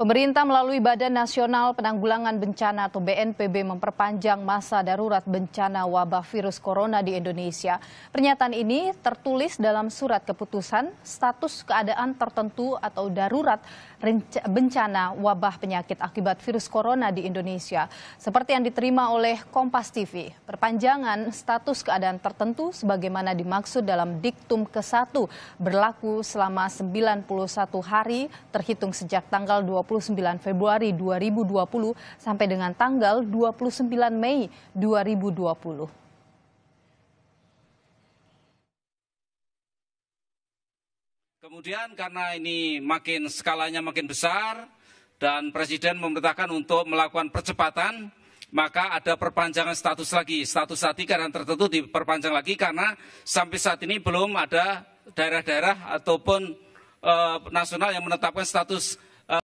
Pemerintah melalui Badan Nasional Penanggulangan Bencana atau BNPB memperpanjang masa darurat bencana wabah virus corona di Indonesia. Pernyataan ini tertulis dalam surat keputusan status keadaan tertentu atau darurat bencana wabah penyakit akibat virus corona di Indonesia. Seperti yang diterima oleh Kompas TV, perpanjangan status keadaan tertentu sebagaimana dimaksud dalam diktum ke-1 berlaku selama 91 hari terhitung sejak tanggal 20 29 Februari 2020 sampai dengan tanggal 29 Mei 2020. Kemudian karena ini makin skalanya makin besar dan Presiden memerintahkan untuk melakukan percepatan, maka ada perpanjangan status lagi. Status ini karena tertentu diperpanjang lagi karena sampai saat ini belum ada daerah-daerah ataupun e, nasional yang menetapkan status